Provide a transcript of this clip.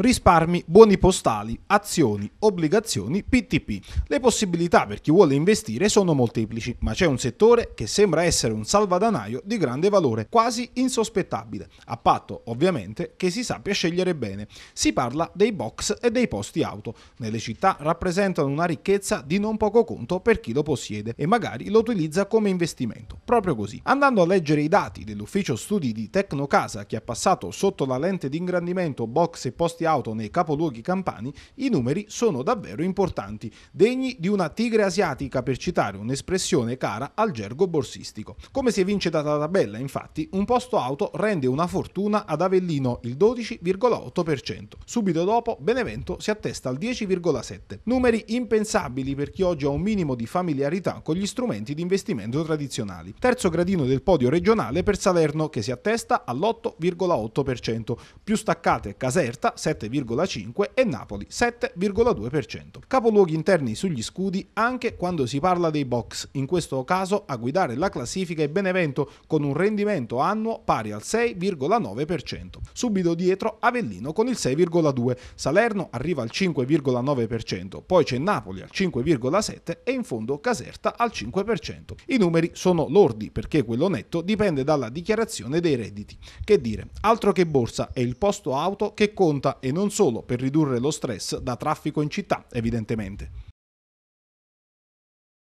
risparmi, buoni postali, azioni, obbligazioni, PTP. Le possibilità per chi vuole investire sono molteplici, ma c'è un settore che sembra essere un salvadanaio di grande valore, quasi insospettabile, a patto ovviamente che si sappia scegliere bene. Si parla dei box e dei posti auto. Nelle città rappresentano una ricchezza di non poco conto per chi lo possiede e magari lo utilizza come investimento. Proprio così. Andando a leggere i dati dell'ufficio studi di Tecnocasa che ha passato sotto la lente di ingrandimento box e posti auto auto nei capoluoghi campani, i numeri sono davvero importanti, degni di una tigre asiatica per citare un'espressione cara al gergo borsistico. Come si evince dalla tabella, infatti, un posto auto rende una fortuna ad Avellino il 12,8%. Subito dopo Benevento si attesta al 10,7%. Numeri impensabili per chi oggi ha un minimo di familiarità con gli strumenti di investimento tradizionali. Terzo gradino del podio regionale per Salerno che si attesta all'8,8%, più staccate Caserta 7 7,5% e Napoli 7,2%. Capoluoghi interni sugli scudi anche quando si parla dei box, in questo caso a guidare la classifica è Benevento con un rendimento annuo pari al 6,9%. Subito dietro Avellino con il 6,2%, Salerno arriva al 5,9%, poi c'è Napoli al 5,7% e in fondo Caserta al 5%. I numeri sono lordi perché quello netto dipende dalla dichiarazione dei redditi. Che dire, altro che borsa è il posto auto che conta e non solo per ridurre lo stress da traffico in città, evidentemente.